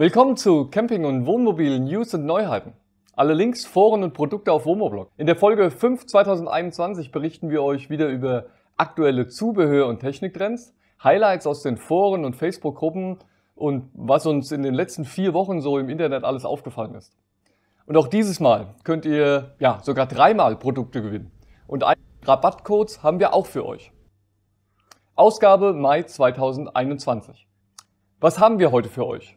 Willkommen zu Camping und Wohnmobil News und Neuheiten. Alle Links, Foren und Produkte auf Womoblog. In der Folge 5 2021 berichten wir euch wieder über aktuelle Zubehör- und Techniktrends, Highlights aus den Foren und Facebook-Gruppen und was uns in den letzten vier Wochen so im Internet alles aufgefallen ist. Und auch dieses Mal könnt ihr ja sogar dreimal Produkte gewinnen. Und Rabattcodes haben wir auch für euch. Ausgabe Mai 2021. Was haben wir heute für euch?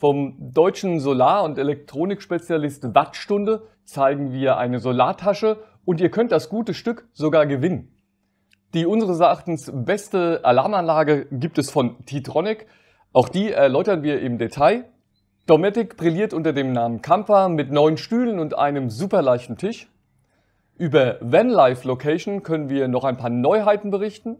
Vom deutschen Solar- und Elektronikspezialist Wattstunde zeigen wir eine Solartasche und ihr könnt das gute Stück sogar gewinnen. Die unseres Erachtens beste Alarmanlage gibt es von Titronic. Auch die erläutern wir im Detail. Dometic brilliert unter dem Namen Camper mit neun Stühlen und einem superleichten Tisch. Über Vanlife Location können wir noch ein paar Neuheiten berichten.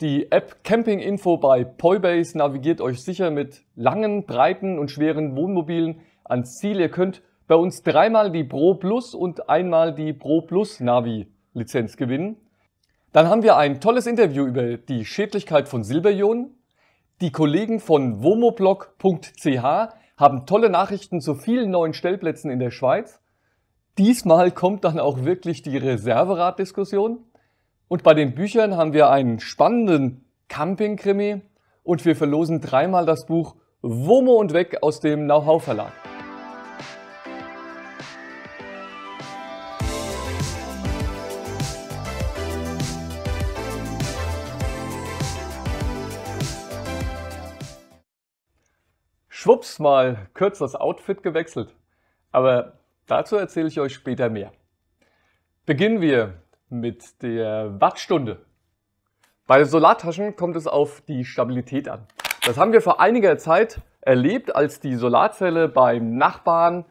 Die App Camping Info bei Poybase navigiert euch sicher mit langen, breiten und schweren Wohnmobilen ans Ziel. Ihr könnt bei uns dreimal die Pro Plus und einmal die Pro Plus Navi Lizenz gewinnen. Dann haben wir ein tolles Interview über die Schädlichkeit von Silberionen. Die Kollegen von womoblog.ch haben tolle Nachrichten zu vielen neuen Stellplätzen in der Schweiz. Diesmal kommt dann auch wirklich die Reserveratdiskussion. Und bei den Büchern haben wir einen spannenden Camping-Krimi und wir verlosen dreimal das Buch Womo und Weg aus dem Know-how Verlag. Schwupps mal kurz das Outfit gewechselt. Aber dazu erzähle ich euch später mehr. Beginnen wir mit der Wattstunde. Bei Solartaschen kommt es auf die Stabilität an. Das haben wir vor einiger Zeit erlebt, als die Solarzelle beim Nachbarn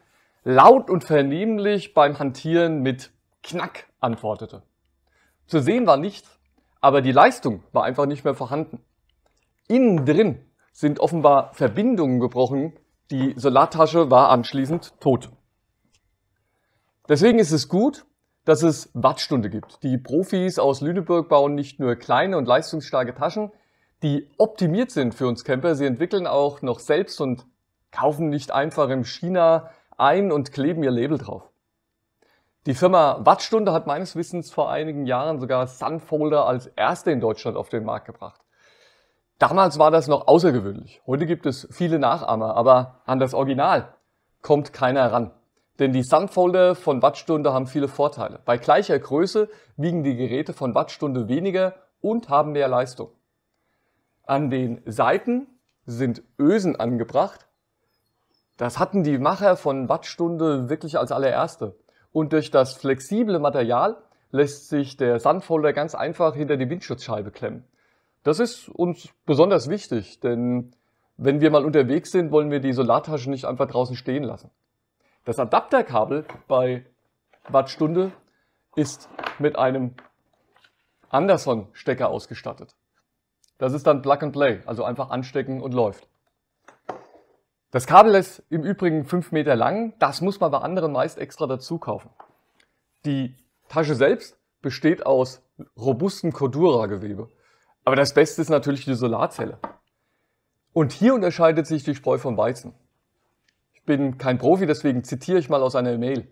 laut und vernehmlich beim Hantieren mit Knack antwortete. Zu sehen war nichts, aber die Leistung war einfach nicht mehr vorhanden. Innen drin sind offenbar Verbindungen gebrochen, die Solartasche war anschließend tot. Deswegen ist es gut, dass es Wattstunde gibt. Die Profis aus Lüneburg bauen nicht nur kleine und leistungsstarke Taschen, die optimiert sind für uns Camper. Sie entwickeln auch noch selbst und kaufen nicht einfach im China ein und kleben ihr Label drauf. Die Firma Wattstunde hat meines Wissens vor einigen Jahren sogar Sunfolder als erste in Deutschland auf den Markt gebracht. Damals war das noch außergewöhnlich. Heute gibt es viele Nachahmer, aber an das Original kommt keiner ran. Denn die Sandfolder von Wattstunde haben viele Vorteile. Bei gleicher Größe wiegen die Geräte von Wattstunde weniger und haben mehr Leistung. An den Seiten sind Ösen angebracht. Das hatten die Macher von Wattstunde wirklich als allererste. Und durch das flexible Material lässt sich der Sandfolder ganz einfach hinter die Windschutzscheibe klemmen. Das ist uns besonders wichtig, denn wenn wir mal unterwegs sind, wollen wir die Solartasche nicht einfach draußen stehen lassen. Das Adapterkabel bei Wattstunde ist mit einem Anderson-Stecker ausgestattet. Das ist dann Plug and Play, also einfach anstecken und läuft. Das Kabel ist im Übrigen 5 Meter lang, das muss man bei anderen meist extra dazu kaufen. Die Tasche selbst besteht aus robustem Cordura-Gewebe. Aber das Beste ist natürlich die Solarzelle. Und hier unterscheidet sich die Spreu vom Weizen bin kein Profi, deswegen zitiere ich mal aus einer Mail.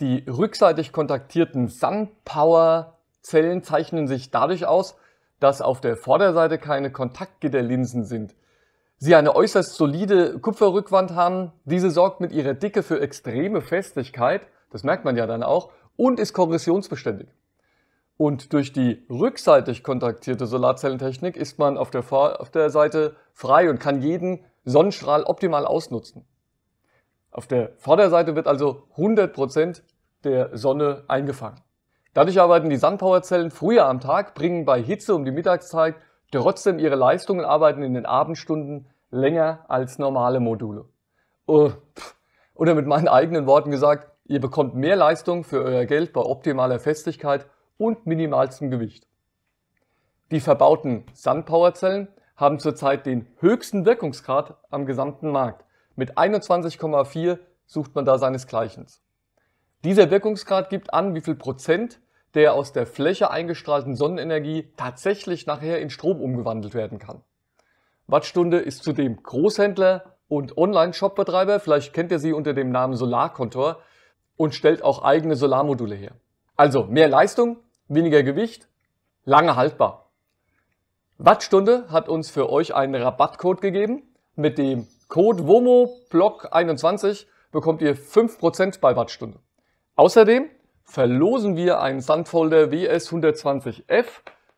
Die rückseitig kontaktierten Sunpower-Zellen zeichnen sich dadurch aus, dass auf der Vorderseite keine Kontaktgitterlinsen sind. Sie eine äußerst solide Kupferrückwand haben, diese sorgt mit ihrer Dicke für extreme Festigkeit, das merkt man ja dann auch, und ist korrosionsbeständig. Und durch die rückseitig kontaktierte Solarzellentechnik ist man auf der, Vorderseite frei und kann jeden Sonnenstrahl optimal ausnutzen. Auf der Vorderseite wird also 100% der Sonne eingefangen. Dadurch arbeiten die Sunpower-Zellen früher am Tag, bringen bei Hitze um die Mittagszeit trotzdem ihre Leistungen, arbeiten in den Abendstunden länger als normale Module. Oh, Oder mit meinen eigenen Worten gesagt, ihr bekommt mehr Leistung für euer Geld bei optimaler Festigkeit und minimalstem Gewicht. Die verbauten Sunpower-Zellen haben zurzeit den höchsten Wirkungsgrad am gesamten Markt. Mit 21,4 sucht man da seinesgleichens. Dieser Wirkungsgrad gibt an, wie viel Prozent der aus der Fläche eingestrahlten Sonnenenergie tatsächlich nachher in Strom umgewandelt werden kann. Wattstunde ist zudem Großhändler und Online-Shop-Betreiber, vielleicht kennt ihr sie unter dem Namen Solarkontor und stellt auch eigene Solarmodule her. Also mehr Leistung, weniger Gewicht, lange haltbar. Wattstunde hat uns für euch einen Rabattcode gegeben, mit dem Code WOMOBLOCK21 bekommt ihr 5% bei Wattstunde. Außerdem verlosen wir einen Sandfolder WS120F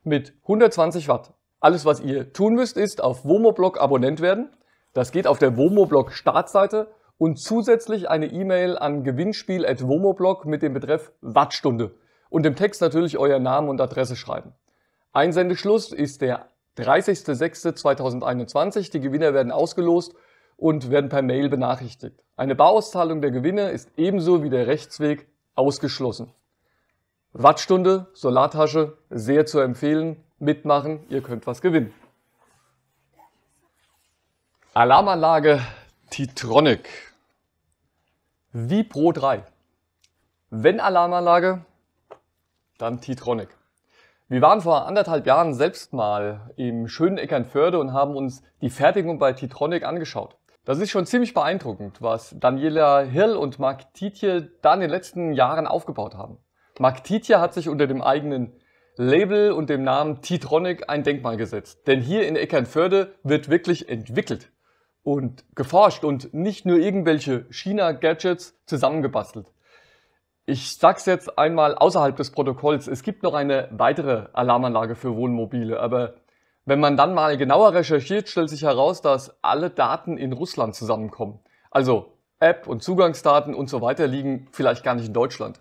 mit 120 Watt. Alles, was ihr tun müsst, ist auf WOMOBLOG Abonnent werden. Das geht auf der WOMOBLOG Startseite und zusätzlich eine E-Mail an gewinnspiel.womoblog mit dem Betreff Wattstunde und im Text natürlich euer Name und Adresse schreiben. Einsendeschluss ist der 30.06.2021. Die Gewinner werden ausgelost und werden per Mail benachrichtigt. Eine Bauauszahlung der Gewinne ist ebenso wie der Rechtsweg ausgeschlossen. Wattstunde, Solartasche, sehr zu empfehlen. Mitmachen, ihr könnt was gewinnen. Alarmanlage Titronic. Wie Pro 3. Wenn Alarmanlage, dann Titronic. Wir waren vor anderthalb Jahren selbst mal im schönen Eckernförde und haben uns die Fertigung bei Titronic angeschaut. Das ist schon ziemlich beeindruckend, was Daniela Hill und Mark Tietje da in den letzten Jahren aufgebaut haben. Mark Tietje hat sich unter dem eigenen Label und dem Namen Titronic ein Denkmal gesetzt. Denn hier in Eckernförde wird wirklich entwickelt und geforscht und nicht nur irgendwelche China-Gadgets zusammengebastelt. Ich sag's jetzt einmal außerhalb des Protokolls. Es gibt noch eine weitere Alarmanlage für Wohnmobile, aber wenn man dann mal genauer recherchiert, stellt sich heraus, dass alle Daten in Russland zusammenkommen. Also App und Zugangsdaten und so weiter liegen vielleicht gar nicht in Deutschland.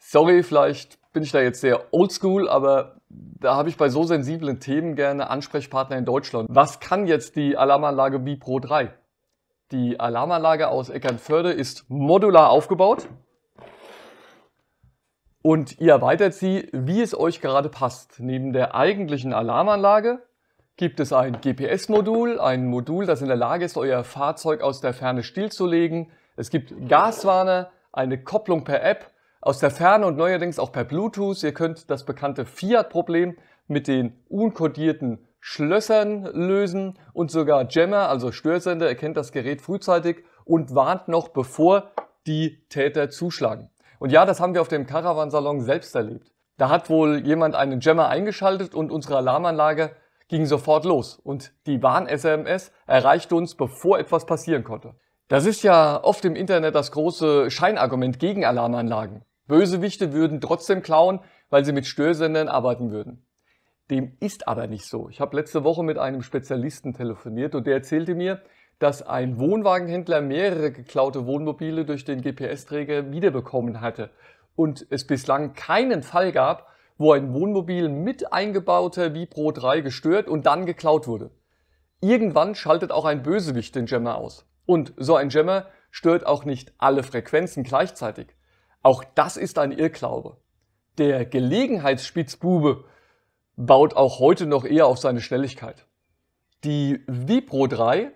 Sorry, vielleicht bin ich da jetzt sehr oldschool, aber da habe ich bei so sensiblen Themen gerne Ansprechpartner in Deutschland. Was kann jetzt die Alarmanlage Bipro 3? Die Alarmanlage aus Eckernförde ist modular aufgebaut und ihr erweitert sie, wie es euch gerade passt. Neben der eigentlichen Alarmanlage gibt es ein GPS-Modul, ein Modul, das in der Lage ist, euer Fahrzeug aus der Ferne stillzulegen. Es gibt Gaswarner, eine Kopplung per App, aus der Ferne und neuerdings auch per Bluetooth. Ihr könnt das bekannte Fiat-Problem mit den unkodierten Schlössern lösen und sogar Jammer, also Störsender, erkennt das Gerät frühzeitig und warnt noch, bevor die Täter zuschlagen. Und ja, das haben wir auf dem Caravansalon selbst erlebt. Da hat wohl jemand einen Jammer eingeschaltet und unsere Alarmanlage ging sofort los und die Warn-SMS erreichte uns, bevor etwas passieren konnte. Das ist ja oft im Internet das große Scheinargument gegen Alarmanlagen. Bösewichte würden trotzdem klauen, weil sie mit Störsendern arbeiten würden. Dem ist aber nicht so. Ich habe letzte Woche mit einem Spezialisten telefoniert und der erzählte mir, dass ein Wohnwagenhändler mehrere geklaute Wohnmobile durch den GPS-Träger wiederbekommen hatte und es bislang keinen Fall gab, wo ein Wohnmobil mit eingebauter Vibro 3 gestört und dann geklaut wurde. Irgendwann schaltet auch ein Bösewicht den Jammer aus. Und so ein Jammer stört auch nicht alle Frequenzen gleichzeitig. Auch das ist ein Irrglaube. Der Gelegenheitsspitzbube baut auch heute noch eher auf seine Schnelligkeit. Die Vibro 3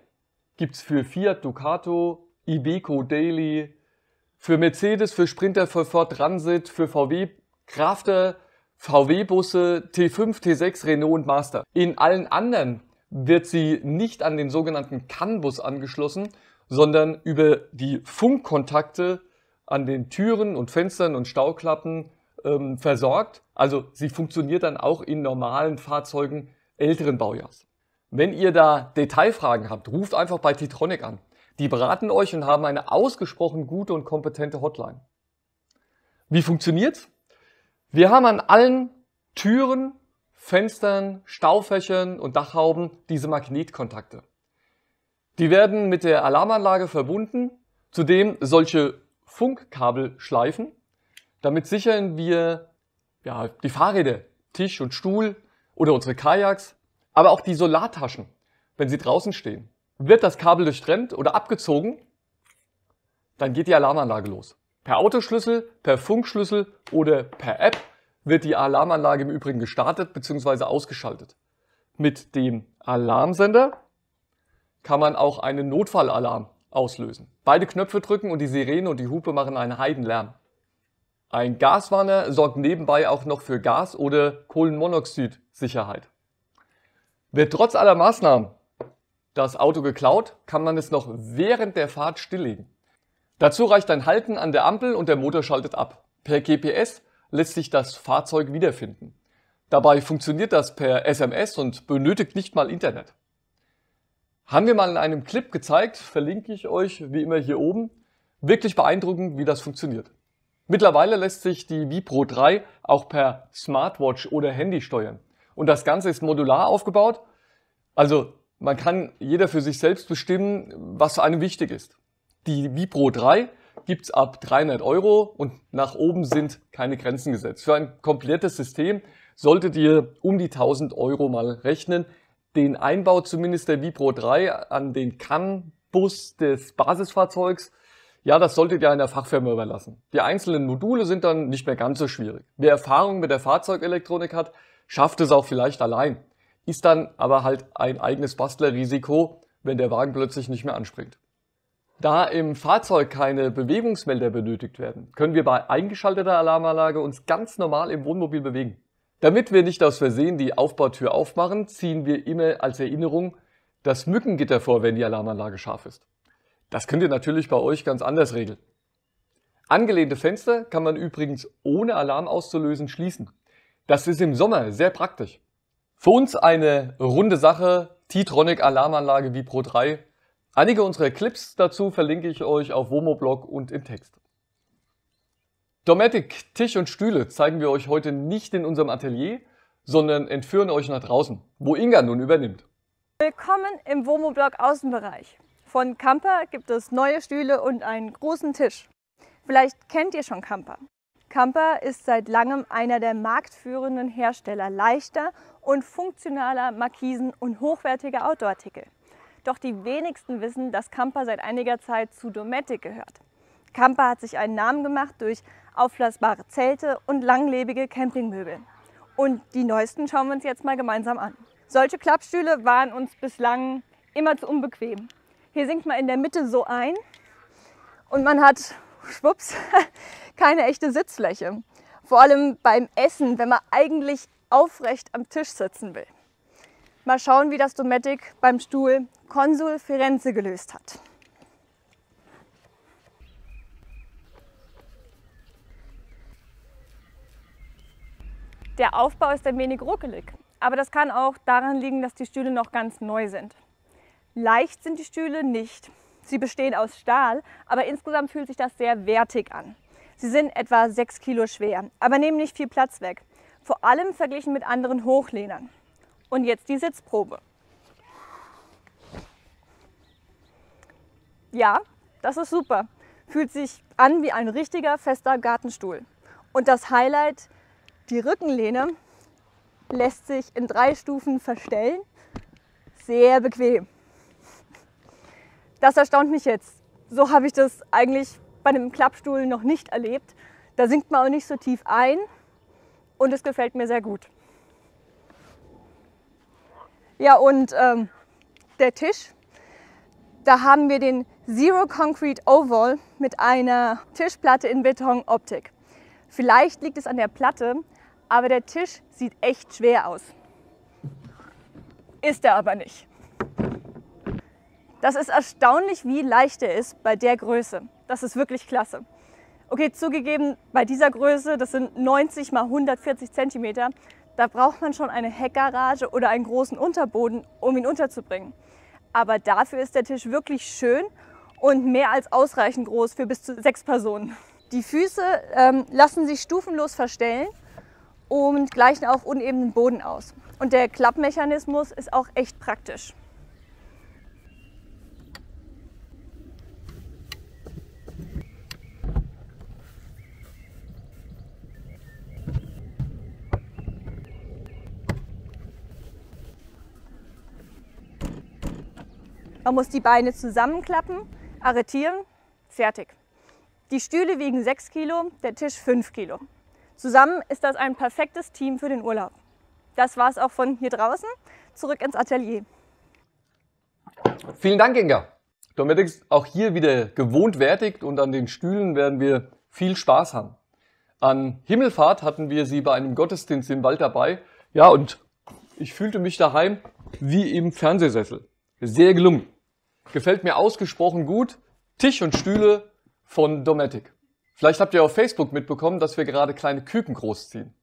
gibt es für Fiat Ducato, Ibeco Daily, für Mercedes, für Sprinter, für Ford Transit, für VW Crafter, VW-Busse, T5, T6, Renault und Master. In allen anderen wird sie nicht an den sogenannten CAN-Bus angeschlossen, sondern über die Funkkontakte an den Türen und Fenstern und Stauklappen ähm, versorgt. Also sie funktioniert dann auch in normalen Fahrzeugen älteren Baujahrs. Wenn ihr da Detailfragen habt, ruft einfach bei Titronic an. Die beraten euch und haben eine ausgesprochen gute und kompetente Hotline. Wie funktioniert's? Wir haben an allen Türen, Fenstern, Staufächern und Dachhauben diese Magnetkontakte. Die werden mit der Alarmanlage verbunden, zudem solche Funkkabel schleifen. Damit sichern wir ja, die Fahrräder, Tisch und Stuhl oder unsere Kajaks aber auch die Solartaschen, wenn sie draußen stehen. Wird das Kabel durchtrennt oder abgezogen, dann geht die Alarmanlage los. Per Autoschlüssel, per Funkschlüssel oder per App wird die Alarmanlage im Übrigen gestartet bzw. ausgeschaltet. Mit dem Alarmsender kann man auch einen Notfallalarm auslösen. Beide Knöpfe drücken und die Sirene und die Hupe machen einen Heidenlärm. Ein Gaswarner sorgt nebenbei auch noch für Gas- oder Kohlenmonoxid-Sicherheit. Wird trotz aller Maßnahmen das Auto geklaut, kann man es noch während der Fahrt stilllegen. Dazu reicht ein Halten an der Ampel und der Motor schaltet ab. Per GPS lässt sich das Fahrzeug wiederfinden. Dabei funktioniert das per SMS und benötigt nicht mal Internet. Haben wir mal in einem Clip gezeigt, verlinke ich euch wie immer hier oben. Wirklich beeindruckend, wie das funktioniert. Mittlerweile lässt sich die Vipro 3 auch per Smartwatch oder Handy steuern. Und das Ganze ist modular aufgebaut. Also man kann jeder für sich selbst bestimmen, was einem wichtig ist. Die Vipro 3 gibt es ab 300 Euro und nach oben sind keine Grenzen gesetzt. Für ein komplettes System solltet ihr um die 1000 Euro mal rechnen. Den Einbau zumindest der Vipro 3 an den CAN-Bus des Basisfahrzeugs, ja, das solltet ihr einer Fachfirma überlassen. Die einzelnen Module sind dann nicht mehr ganz so schwierig. Wer Erfahrung mit der Fahrzeugelektronik hat, schafft es auch vielleicht allein. Ist dann aber halt ein eigenes Bastlerrisiko, wenn der Wagen plötzlich nicht mehr anspringt. Da im Fahrzeug keine Bewegungsmelder benötigt werden, können wir bei eingeschalteter Alarmanlage uns ganz normal im Wohnmobil bewegen. Damit wir nicht aus Versehen die Aufbautür aufmachen, ziehen wir immer als Erinnerung das Mückengitter vor, wenn die Alarmanlage scharf ist. Das könnt ihr natürlich bei euch ganz anders regeln. Angelehnte Fenster kann man übrigens ohne Alarm auszulösen schließen. Das ist im Sommer sehr praktisch. Für uns eine runde Sache, T-Tronic Alarmanlage wie Pro 3. Einige unserer Clips dazu verlinke ich euch auf Womoblog und im Text. Dometic Tisch und Stühle zeigen wir euch heute nicht in unserem Atelier, sondern entführen euch nach draußen, wo Inga nun übernimmt. Willkommen im Womoblog Außenbereich. Von Camper gibt es neue Stühle und einen großen Tisch. Vielleicht kennt ihr schon Camper. Camper ist seit langem einer der marktführenden Hersteller leichter und funktionaler Markisen und hochwertiger Outdoor-Artikel. Doch die wenigsten wissen, dass Camper seit einiger Zeit zu Dometic gehört. Camper hat sich einen Namen gemacht durch aufblasbare Zelte und langlebige Campingmöbel. Und die neuesten schauen wir uns jetzt mal gemeinsam an. Solche Klappstühle waren uns bislang immer zu unbequem. Hier sinkt man in der Mitte so ein und man hat schwupps, keine echte Sitzfläche. Vor allem beim Essen, wenn man eigentlich aufrecht am Tisch sitzen will. Mal schauen, wie das Dometic beim Stuhl Konsul Firenze gelöst hat. Der Aufbau ist ein wenig ruckelig, aber das kann auch daran liegen, dass die Stühle noch ganz neu sind. Leicht sind die Stühle nicht. Sie bestehen aus Stahl, aber insgesamt fühlt sich das sehr wertig an. Sie sind etwa 6 Kilo schwer, aber nehmen nicht viel Platz weg. Vor allem verglichen mit anderen Hochlehnern. Und jetzt die Sitzprobe. Ja, das ist super. Fühlt sich an wie ein richtiger fester Gartenstuhl. Und das Highlight, die Rückenlehne, lässt sich in drei Stufen verstellen. Sehr bequem. Das erstaunt mich jetzt. So habe ich das eigentlich bei einem Klappstuhl noch nicht erlebt. Da sinkt man auch nicht so tief ein und es gefällt mir sehr gut. Ja, und ähm, der Tisch, da haben wir den Zero Concrete Oval mit einer Tischplatte in Betonoptik. Vielleicht liegt es an der Platte, aber der Tisch sieht echt schwer aus. Ist er aber nicht. Das ist erstaunlich, wie leicht er ist bei der Größe. Das ist wirklich klasse. Okay, zugegeben, bei dieser Größe, das sind 90 mal 140 Zentimeter, da braucht man schon eine Heckgarage oder einen großen Unterboden, um ihn unterzubringen. Aber dafür ist der Tisch wirklich schön und mehr als ausreichend groß für bis zu sechs Personen. Die Füße ähm, lassen sich stufenlos verstellen und gleichen auch unebenen Boden aus. Und der Klappmechanismus ist auch echt praktisch. Man muss die Beine zusammenklappen, arretieren, fertig. Die Stühle wiegen 6 Kilo, der Tisch 5 Kilo. Zusammen ist das ein perfektes Team für den Urlaub. Das war es auch von hier draußen. Zurück ins Atelier. Vielen Dank, Inga. Dometics auch hier wieder gewohnt wertig und an den Stühlen werden wir viel Spaß haben. An Himmelfahrt hatten wir sie bei einem Gottesdienst im Wald dabei. Ja, und ich fühlte mich daheim wie im Fernsehsessel. Sehr gelungen. Gefällt mir ausgesprochen gut. Tisch und Stühle von Dometic. Vielleicht habt ihr auf Facebook mitbekommen, dass wir gerade kleine Küken großziehen.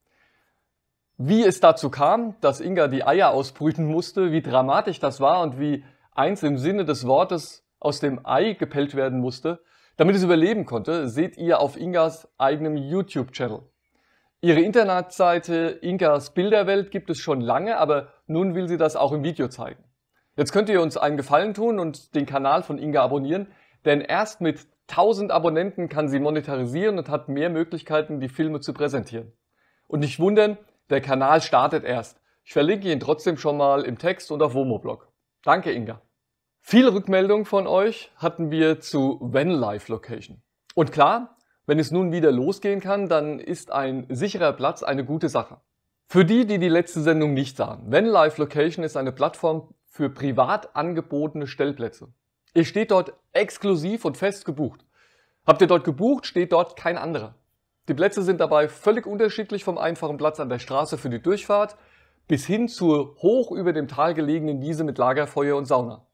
Wie es dazu kam, dass Inga die Eier ausbrüten musste, wie dramatisch das war und wie eins im Sinne des Wortes aus dem Ei gepellt werden musste, damit es überleben konnte, seht ihr auf Ingas eigenem YouTube-Channel. Ihre Internetseite Ingas Bilderwelt gibt es schon lange, aber nun will sie das auch im Video zeigen. Jetzt könnt ihr uns einen Gefallen tun und den Kanal von Inga abonnieren, denn erst mit 1000 Abonnenten kann sie monetarisieren und hat mehr Möglichkeiten, die Filme zu präsentieren. Und nicht wundern, der Kanal startet erst. Ich verlinke ihn trotzdem schon mal im Text und auf Womoblog. Danke, Inga. Viele Rückmeldungen von euch hatten wir zu Vanlife Location. Und klar, wenn es nun wieder losgehen kann, dann ist ein sicherer Platz eine gute Sache. Für die, die die letzte Sendung nicht sahen, Vanlife Location ist eine Plattform für privat angebotene Stellplätze. Ihr steht dort exklusiv und fest gebucht. Habt ihr dort gebucht, steht dort kein anderer. Die Plätze sind dabei völlig unterschiedlich vom einfachen Platz an der Straße für die Durchfahrt bis hin zur hoch über dem Tal gelegenen Wiese mit Lagerfeuer und Sauna.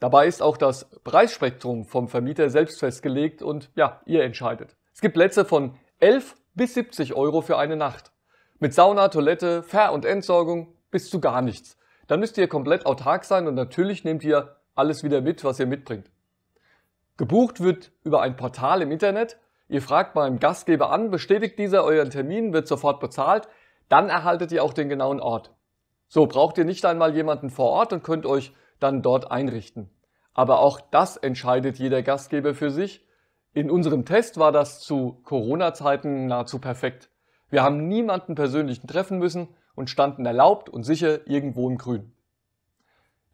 Dabei ist auch das Preisspektrum vom Vermieter selbst festgelegt und ja, ihr entscheidet. Es gibt Plätze von 11 bis 70 Euro für eine Nacht. Mit Sauna, Toilette, Ver- und Entsorgung bis zu gar nichts. Dann müsst ihr komplett autark sein und natürlich nehmt ihr alles wieder mit, was ihr mitbringt. Gebucht wird über ein Portal im Internet. Ihr fragt beim Gastgeber an, bestätigt dieser euren Termin, wird sofort bezahlt. Dann erhaltet ihr auch den genauen Ort. So braucht ihr nicht einmal jemanden vor Ort und könnt euch dann dort einrichten. Aber auch das entscheidet jeder Gastgeber für sich. In unserem Test war das zu Corona-Zeiten nahezu perfekt. Wir haben niemanden persönlichen treffen müssen und standen erlaubt und sicher irgendwo im Grün.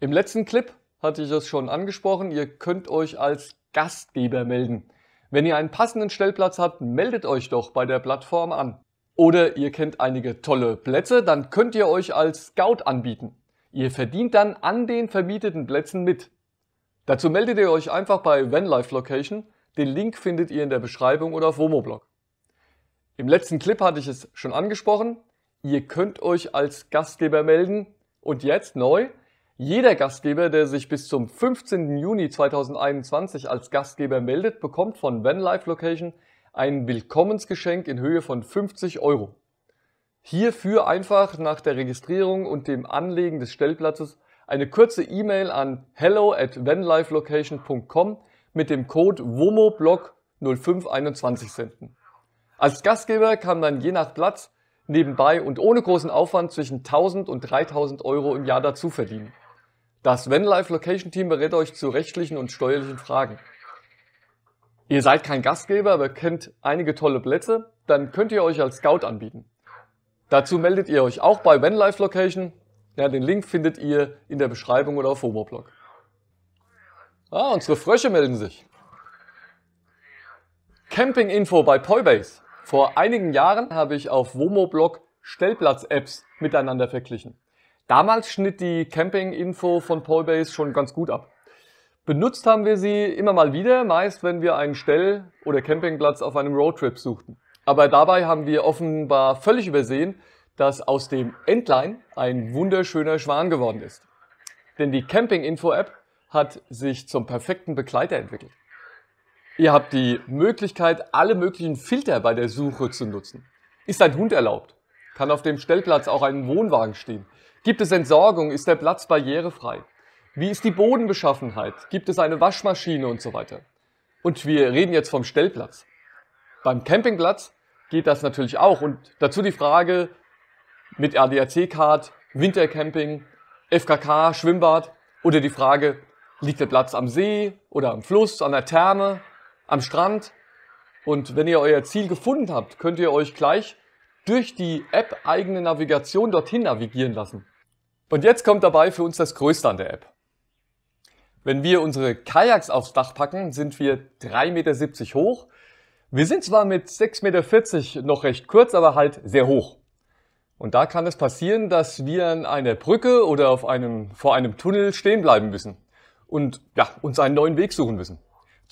Im letzten Clip hatte ich es schon angesprochen, ihr könnt euch als Gastgeber melden. Wenn ihr einen passenden Stellplatz habt, meldet euch doch bei der Plattform an. Oder ihr kennt einige tolle Plätze, dann könnt ihr euch als Scout anbieten. Ihr verdient dann an den vermieteten Plätzen mit. Dazu meldet ihr euch einfach bei Vanlife Location. Den Link findet ihr in der Beschreibung oder auf Womoblog. Im letzten Clip hatte ich es schon angesprochen. Ihr könnt euch als Gastgeber melden und jetzt neu. Jeder Gastgeber, der sich bis zum 15. Juni 2021 als Gastgeber meldet, bekommt von VanLife Location ein Willkommensgeschenk in Höhe von 50 Euro. Hierfür einfach nach der Registrierung und dem Anlegen des Stellplatzes eine kurze E-Mail an hello at vanlifelocation.com mit dem Code WOMOBLOCK 0521 senden. Als Gastgeber kann man je nach Platz nebenbei und ohne großen Aufwand zwischen 1000 und 3000 Euro im Jahr dazu verdienen. Das vanlife Location Team berät euch zu rechtlichen und steuerlichen Fragen. Ihr seid kein Gastgeber, aber kennt einige tolle Plätze, dann könnt ihr euch als Scout anbieten. Dazu meldet ihr euch auch bei vanlife Location. Ja, den Link findet ihr in der Beschreibung oder auf Homoblog. Ah, unsere Frösche melden sich. Camping-Info bei Poybase. Vor einigen Jahren habe ich auf Womoblog Stellplatz-Apps miteinander verglichen. Damals schnitt die Camping-Info von Polbase schon ganz gut ab. Benutzt haben wir sie immer mal wieder, meist wenn wir einen Stell- oder Campingplatz auf einem Roadtrip suchten. Aber dabei haben wir offenbar völlig übersehen, dass aus dem Endline ein wunderschöner Schwan geworden ist. Denn die Camping-Info-App hat sich zum perfekten Begleiter entwickelt. Ihr habt die Möglichkeit, alle möglichen Filter bei der Suche zu nutzen. Ist ein Hund erlaubt? Kann auf dem Stellplatz auch ein Wohnwagen stehen? Gibt es Entsorgung? Ist der Platz barrierefrei? Wie ist die Bodenbeschaffenheit? Gibt es eine Waschmaschine und so weiter? Und wir reden jetzt vom Stellplatz. Beim Campingplatz geht das natürlich auch. Und dazu die Frage mit ADAC-Card, Wintercamping, FKK, Schwimmbad oder die Frage, liegt der Platz am See oder am Fluss, an der Therme am Strand. Und wenn ihr euer Ziel gefunden habt, könnt ihr euch gleich durch die App eigene Navigation dorthin navigieren lassen. Und jetzt kommt dabei für uns das Größte an der App. Wenn wir unsere Kajaks aufs Dach packen, sind wir 3,70 Meter hoch. Wir sind zwar mit 6,40 Meter noch recht kurz, aber halt sehr hoch. Und da kann es passieren, dass wir an einer Brücke oder auf einem, vor einem Tunnel stehen bleiben müssen und ja, uns einen neuen Weg suchen müssen.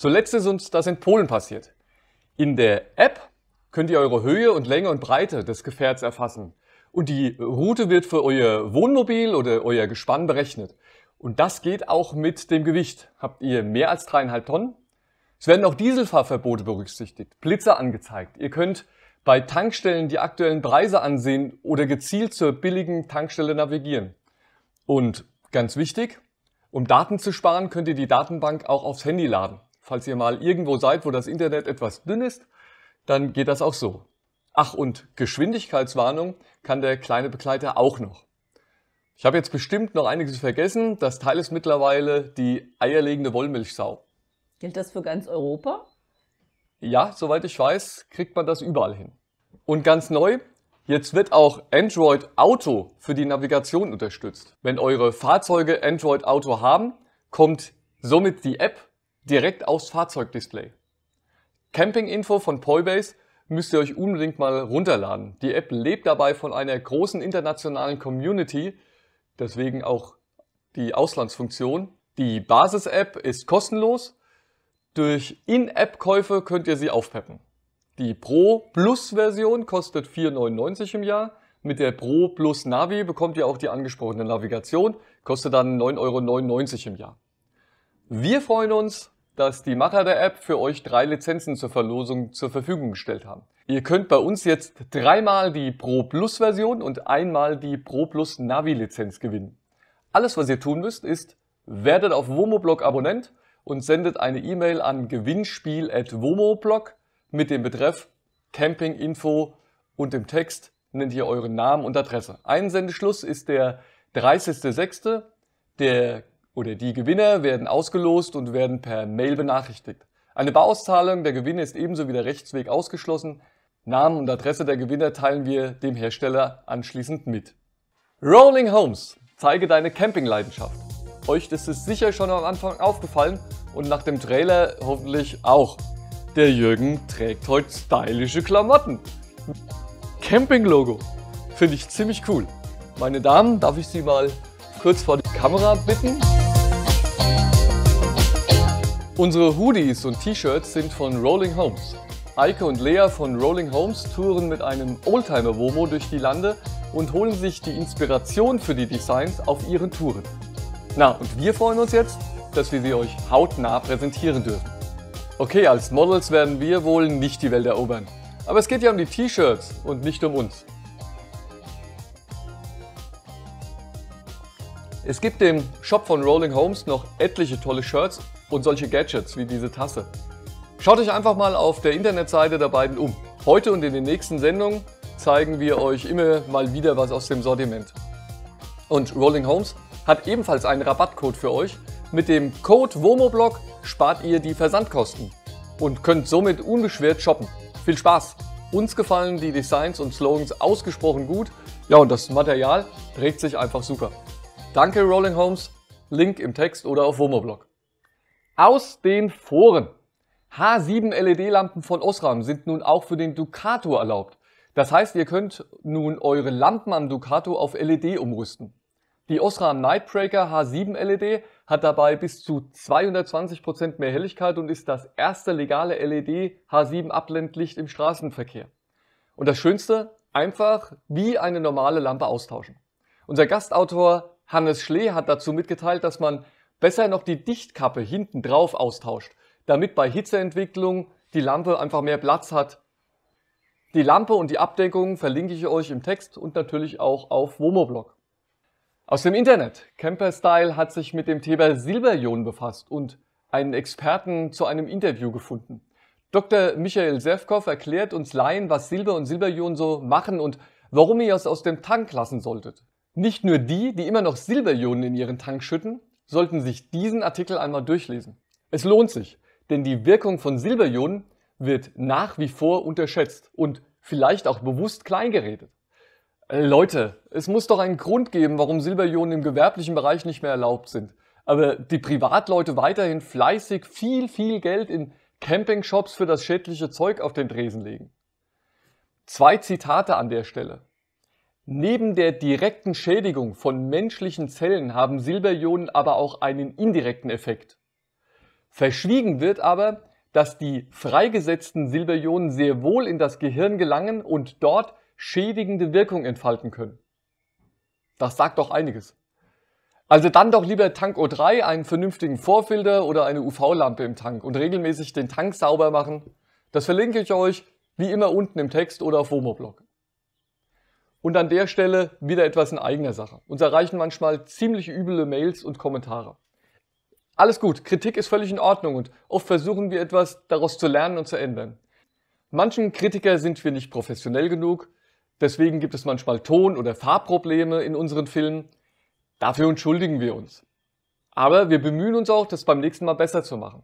Zuletzt ist uns das in Polen passiert. In der App könnt ihr eure Höhe und Länge und Breite des Gefährts erfassen. Und die Route wird für euer Wohnmobil oder euer Gespann berechnet. Und das geht auch mit dem Gewicht. Habt ihr mehr als dreieinhalb Tonnen? Es werden auch Dieselfahrverbote berücksichtigt, Blitzer angezeigt. Ihr könnt bei Tankstellen die aktuellen Preise ansehen oder gezielt zur billigen Tankstelle navigieren. Und ganz wichtig, um Daten zu sparen, könnt ihr die Datenbank auch aufs Handy laden. Falls ihr mal irgendwo seid, wo das Internet etwas dünn ist, dann geht das auch so. Ach, und Geschwindigkeitswarnung kann der kleine Begleiter auch noch. Ich habe jetzt bestimmt noch einiges vergessen. Das Teil ist mittlerweile die eierlegende Wollmilchsau. Gilt das für ganz Europa? Ja, soweit ich weiß, kriegt man das überall hin. Und ganz neu, jetzt wird auch Android Auto für die Navigation unterstützt. Wenn eure Fahrzeuge Android Auto haben, kommt somit die App direkt aufs Fahrzeugdisplay. Camping-Info von Poybase müsst ihr euch unbedingt mal runterladen. Die App lebt dabei von einer großen internationalen Community, deswegen auch die Auslandsfunktion. Die Basis-App ist kostenlos. Durch In-App-Käufe könnt ihr sie aufpeppen. Die Pro Plus-Version kostet 4,99 im Jahr. Mit der Pro Plus Navi bekommt ihr auch die angesprochene Navigation, kostet dann 9,99 Euro im Jahr. Wir freuen uns, dass die Macher der App für euch drei Lizenzen zur Verlosung zur Verfügung gestellt haben. Ihr könnt bei uns jetzt dreimal die Pro Plus Version und einmal die Pro Plus Navi Lizenz gewinnen. Alles, was ihr tun müsst, ist, werdet auf Womoblog Abonnent und sendet eine E-Mail an gewinnspiel.womoblog mit dem Betreff Campinginfo und dem Text nennt ihr euren Namen und Adresse. Ein Sendeschluss ist der 30.06. Der oder die Gewinner werden ausgelost und werden per Mail benachrichtigt. Eine Bauauszahlung der Gewinne ist ebenso wie der Rechtsweg ausgeschlossen. Namen und Adresse der Gewinner teilen wir dem Hersteller anschließend mit. Rolling Homes, zeige deine Campingleidenschaft. Euch ist es sicher schon am Anfang aufgefallen und nach dem Trailer hoffentlich auch. Der Jürgen trägt heute stylische Klamotten. Camping-Logo. Finde ich ziemlich cool. Meine Damen, darf ich Sie mal kurz vor die Kamera bitten? Unsere Hoodies und T-Shirts sind von Rolling Homes. Eike und Lea von Rolling Homes touren mit einem Oldtimer-Womo durch die Lande und holen sich die Inspiration für die Designs auf ihren Touren. Na, und wir freuen uns jetzt, dass wir sie euch hautnah präsentieren dürfen. Okay, als Models werden wir wohl nicht die Welt erobern. Aber es geht ja um die T-Shirts und nicht um uns. Es gibt im Shop von Rolling Homes noch etliche tolle Shirts und solche Gadgets wie diese Tasse. Schaut euch einfach mal auf der Internetseite der beiden um. Heute und in den nächsten Sendungen zeigen wir euch immer mal wieder was aus dem Sortiment. Und Rolling Homes hat ebenfalls einen Rabattcode für euch. Mit dem Code WOMOBLOG spart ihr die Versandkosten und könnt somit unbeschwert shoppen. Viel Spaß! Uns gefallen die Designs und Slogans ausgesprochen gut. Ja, und das Material trägt sich einfach super. Danke Rolling Homes, Link im Text oder auf Womoblog. Aus den Foren. H7 LED-Lampen von Osram sind nun auch für den Ducato erlaubt. Das heißt, ihr könnt nun eure Lampen am Ducato auf LED umrüsten. Die Osram Nightbreaker H7 LED hat dabei bis zu 220% mehr Helligkeit und ist das erste legale LED H7 Ablendlicht im Straßenverkehr. Und das Schönste, einfach wie eine normale Lampe austauschen. Unser Gastautor Hannes Schlee hat dazu mitgeteilt, dass man besser noch die Dichtkappe hinten drauf austauscht, damit bei Hitzeentwicklung die Lampe einfach mehr Platz hat. Die Lampe und die Abdeckung verlinke ich euch im Text und natürlich auch auf Womoblog. Aus dem Internet. Camper Style hat sich mit dem Thema Silberion befasst und einen Experten zu einem Interview gefunden. Dr. Michael Sefkow erklärt uns Laien, was Silber und Silberionen so machen und warum ihr es aus dem Tank lassen solltet. Nicht nur die, die immer noch Silberionen in ihren Tank schütten, sollten sich diesen Artikel einmal durchlesen. Es lohnt sich, denn die Wirkung von Silberionen wird nach wie vor unterschätzt und vielleicht auch bewusst kleingeredet. Leute, es muss doch einen Grund geben, warum Silberionen im gewerblichen Bereich nicht mehr erlaubt sind, aber die Privatleute weiterhin fleißig viel, viel Geld in Campingshops für das schädliche Zeug auf den Tresen legen. Zwei Zitate an der Stelle. Neben der direkten Schädigung von menschlichen Zellen haben Silberionen aber auch einen indirekten Effekt. Verschwiegen wird aber, dass die freigesetzten Silberionen sehr wohl in das Gehirn gelangen und dort schädigende Wirkung entfalten können. Das sagt doch einiges. Also dann doch lieber Tank O3, einen vernünftigen Vorfilter oder eine UV-Lampe im Tank und regelmäßig den Tank sauber machen. Das verlinke ich euch wie immer unten im Text oder auf Womoblog. Und an der Stelle wieder etwas in eigener Sache. Uns erreichen manchmal ziemlich üble Mails und Kommentare. Alles gut, Kritik ist völlig in Ordnung und oft versuchen wir etwas daraus zu lernen und zu ändern. Manchen Kritiker sind wir nicht professionell genug, deswegen gibt es manchmal Ton- oder Farbprobleme in unseren Filmen. Dafür entschuldigen wir uns. Aber wir bemühen uns auch, das beim nächsten Mal besser zu machen.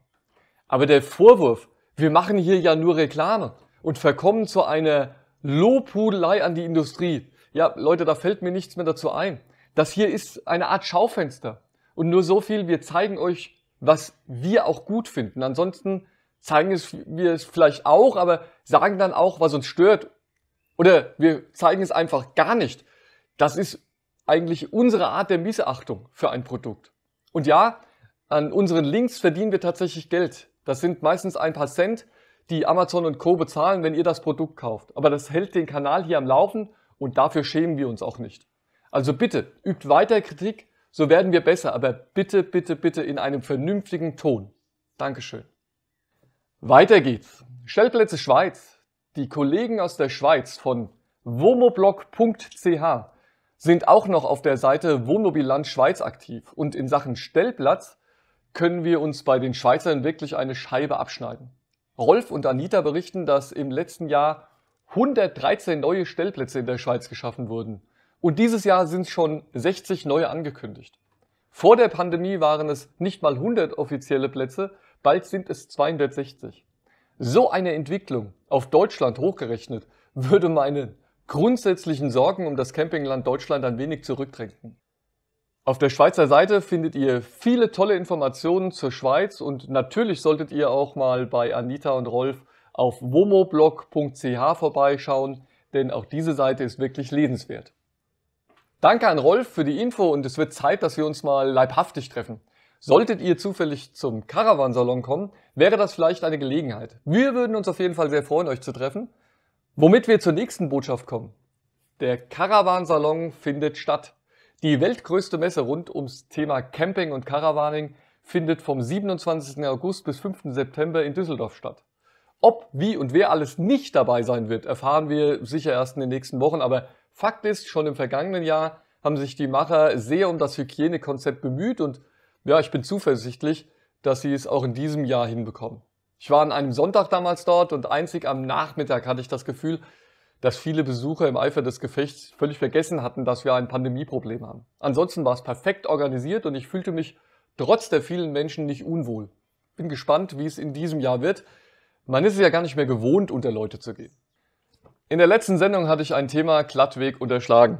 Aber der Vorwurf, wir machen hier ja nur Reklame und verkommen zu einer Lobhudelei an die Industrie. Ja, Leute, da fällt mir nichts mehr dazu ein. Das hier ist eine Art Schaufenster. Und nur so viel, wir zeigen euch, was wir auch gut finden. Ansonsten zeigen es, wir es vielleicht auch, aber sagen dann auch, was uns stört. Oder wir zeigen es einfach gar nicht. Das ist eigentlich unsere Art der Missachtung für ein Produkt. Und ja, an unseren Links verdienen wir tatsächlich Geld. Das sind meistens ein paar Cent, die Amazon und Co. bezahlen, wenn ihr das Produkt kauft. Aber das hält den Kanal hier am Laufen und dafür schämen wir uns auch nicht. Also bitte, übt weiter Kritik, so werden wir besser, aber bitte, bitte, bitte in einem vernünftigen Ton. Dankeschön. Weiter geht's. Stellplätze Schweiz. Die Kollegen aus der Schweiz von womoblog.ch sind auch noch auf der Seite Wohnmobilland Schweiz aktiv und in Sachen Stellplatz können wir uns bei den Schweizern wirklich eine Scheibe abschneiden. Rolf und Anita berichten, dass im letzten Jahr 113 neue Stellplätze in der Schweiz geschaffen wurden. Und dieses Jahr sind schon 60 neue angekündigt. Vor der Pandemie waren es nicht mal 100 offizielle Plätze, bald sind es 260. So eine Entwicklung, auf Deutschland hochgerechnet, würde meine grundsätzlichen Sorgen um das Campingland Deutschland ein wenig zurückdrängen. Auf der Schweizer Seite findet ihr viele tolle Informationen zur Schweiz und natürlich solltet ihr auch mal bei Anita und Rolf auf womoblog.ch vorbeischauen, denn auch diese Seite ist wirklich lesenswert. Danke an Rolf für die Info und es wird Zeit, dass wir uns mal leibhaftig treffen. Solltet ihr zufällig zum Caravansalon kommen, wäre das vielleicht eine Gelegenheit. Wir würden uns auf jeden Fall sehr freuen, euch zu treffen. Womit wir zur nächsten Botschaft kommen. Der Caravansalon findet statt. Die weltgrößte Messe rund ums Thema Camping und Caravaning findet vom 27. August bis 5. September in Düsseldorf statt. Ob, wie und wer alles nicht dabei sein wird, erfahren wir sicher erst in den nächsten Wochen, aber Fakt ist, schon im vergangenen Jahr haben sich die Macher sehr um das Hygienekonzept bemüht und ja, ich bin zuversichtlich, dass sie es auch in diesem Jahr hinbekommen. Ich war an einem Sonntag damals dort und einzig am Nachmittag hatte ich das Gefühl, dass viele Besucher im Eifer des Gefechts völlig vergessen hatten, dass wir ein Pandemieproblem haben. Ansonsten war es perfekt organisiert und ich fühlte mich trotz der vielen Menschen nicht unwohl. Bin gespannt, wie es in diesem Jahr wird. Man ist es ja gar nicht mehr gewohnt, unter Leute zu gehen. In der letzten Sendung hatte ich ein Thema glattweg unterschlagen.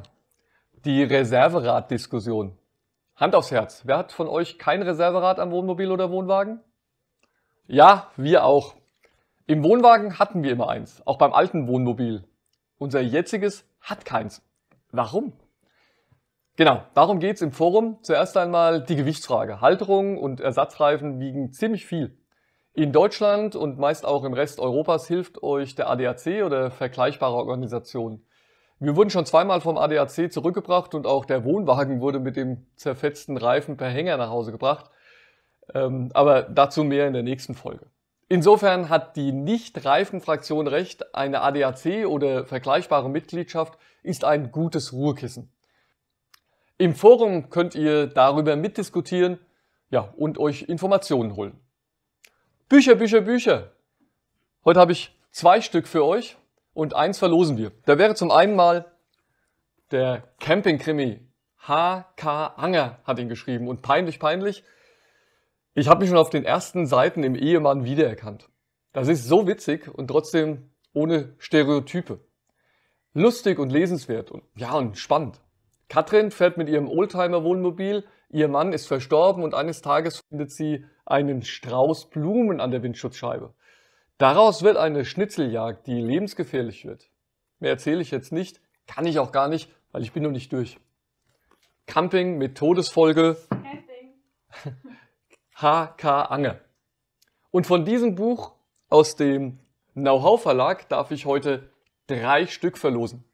Die reserverad diskussion Hand aufs Herz. Wer hat von euch kein Reserverad am Wohnmobil oder Wohnwagen? Ja, wir auch. Im Wohnwagen hatten wir immer eins, auch beim alten Wohnmobil. Unser jetziges hat keins. Warum? Genau, darum geht es im Forum. Zuerst einmal die Gewichtsfrage. Halterungen und Ersatzreifen wiegen ziemlich viel. In Deutschland und meist auch im Rest Europas hilft euch der ADAC oder vergleichbare Organisationen. Wir wurden schon zweimal vom ADAC zurückgebracht und auch der Wohnwagen wurde mit dem zerfetzten Reifen per Hänger nach Hause gebracht. Ähm, aber dazu mehr in der nächsten Folge. Insofern hat die Nicht-Reifen-Fraktion recht, eine ADAC oder vergleichbare Mitgliedschaft ist ein gutes Ruhekissen. Im Forum könnt ihr darüber mitdiskutieren ja, und euch Informationen holen. Bücher, Bücher, Bücher. Heute habe ich zwei Stück für euch und eins verlosen wir. Da wäre zum einen mal der Camping-Krimi H.K. Anger hat ihn geschrieben und peinlich, peinlich ich habe mich schon auf den ersten Seiten im Ehemann wiedererkannt. Das ist so witzig und trotzdem ohne Stereotype. Lustig und lesenswert und ja und spannend. Katrin fährt mit ihrem Oldtimer-Wohnmobil, ihr Mann ist verstorben und eines Tages findet sie einen Strauß Blumen an der Windschutzscheibe. Daraus wird eine Schnitzeljagd, die lebensgefährlich wird. Mehr erzähle ich jetzt nicht, kann ich auch gar nicht, weil ich bin noch nicht durch. Camping mit Todesfolge. Camping. H.K. Ange. Und von diesem Buch aus dem Know-how Verlag darf ich heute drei Stück verlosen.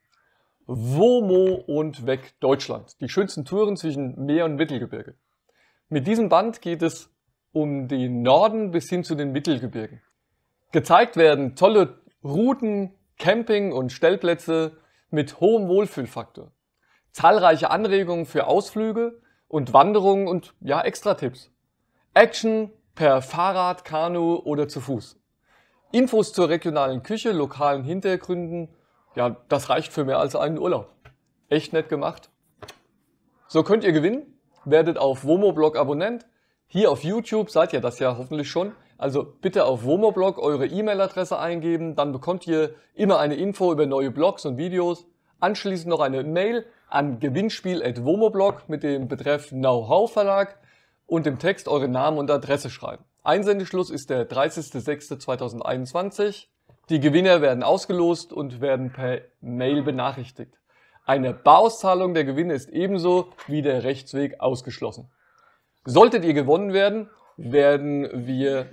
Womo und Weg Deutschland. Die schönsten Touren zwischen Meer und Mittelgebirge. Mit diesem Band geht es um den Norden bis hin zu den Mittelgebirgen. Gezeigt werden tolle Routen, Camping und Stellplätze mit hohem Wohlfühlfaktor. Zahlreiche Anregungen für Ausflüge und Wanderungen und ja, Extra-Tipps. Action per Fahrrad, Kanu oder zu Fuß. Infos zur regionalen Küche, lokalen Hintergründen, ja, das reicht für mehr als einen Urlaub. Echt nett gemacht. So könnt ihr gewinnen, werdet auf Womoblog Abonnent. Hier auf YouTube seid ihr das ja hoffentlich schon. Also bitte auf Womoblog eure E-Mail-Adresse eingeben, dann bekommt ihr immer eine Info über neue Blogs und Videos. Anschließend noch eine Mail an gewinnspiel.womoblog mit dem Betreff Know-how Verlag und im Text eure Namen und Adresse schreiben. Einsendeschluss ist der 30.06.2021. Die Gewinner werden ausgelost und werden per Mail benachrichtigt. Eine Barauszahlung der Gewinne ist ebenso wie der Rechtsweg ausgeschlossen. Solltet ihr gewonnen werden, werden wir...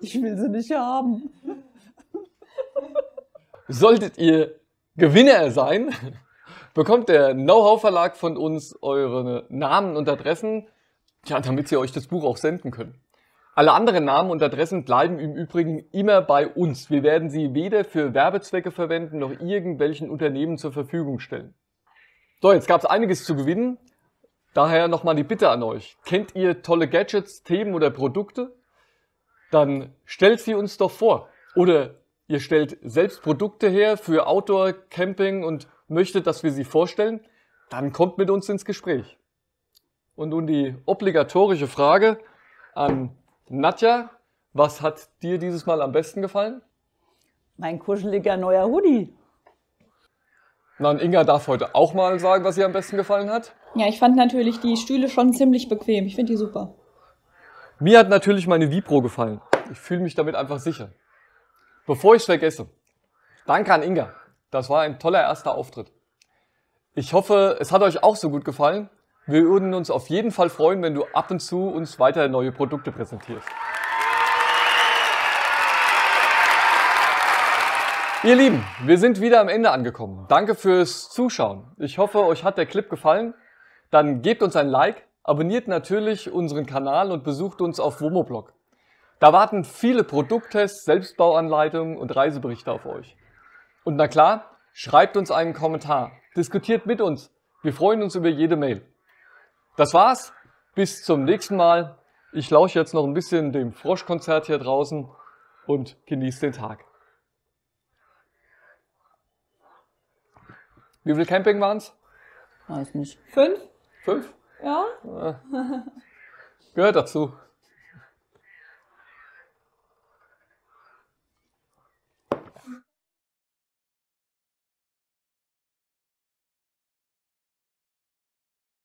Ich will sie nicht haben. Solltet ihr Gewinner sein, bekommt der Know-how-Verlag von uns eure Namen und Adressen, ja, damit sie euch das Buch auch senden können. Alle anderen Namen und Adressen bleiben im Übrigen immer bei uns. Wir werden sie weder für Werbezwecke verwenden noch irgendwelchen Unternehmen zur Verfügung stellen. So, jetzt gab es einiges zu gewinnen. Daher nochmal die Bitte an euch. Kennt ihr tolle Gadgets, Themen oder Produkte? Dann stellt sie uns doch vor. Oder ihr stellt selbst Produkte her für Outdoor, Camping und möchtet, dass wir sie vorstellen, dann kommt mit uns ins Gespräch. Und nun die obligatorische Frage an Nadja. Was hat dir dieses Mal am besten gefallen? Mein kuscheliger neuer Hoodie. Na, Inga darf heute auch mal sagen, was ihr am besten gefallen hat. Ja, ich fand natürlich die Stühle schon ziemlich bequem. Ich finde die super. Mir hat natürlich meine Vipro gefallen. Ich fühle mich damit einfach sicher. Bevor ich es vergesse, danke an Inga. Das war ein toller erster Auftritt. Ich hoffe, es hat euch auch so gut gefallen. Wir würden uns auf jeden Fall freuen, wenn du ab und zu uns weiter neue Produkte präsentierst. Ihr Lieben, wir sind wieder am Ende angekommen. Danke fürs Zuschauen. Ich hoffe, euch hat der Clip gefallen. Dann gebt uns ein Like, abonniert natürlich unseren Kanal und besucht uns auf Womoblog. Da warten viele Produkttests, Selbstbauanleitungen und Reiseberichte auf euch. Und na klar, schreibt uns einen Kommentar, diskutiert mit uns. Wir freuen uns über jede Mail. Das war's. Bis zum nächsten Mal. Ich lausche jetzt noch ein bisschen dem Froschkonzert hier draußen und genieße den Tag. Wie viel Camping waren es? Weiß nicht. Fünf? Fünf? ja. Äh. Gehört dazu.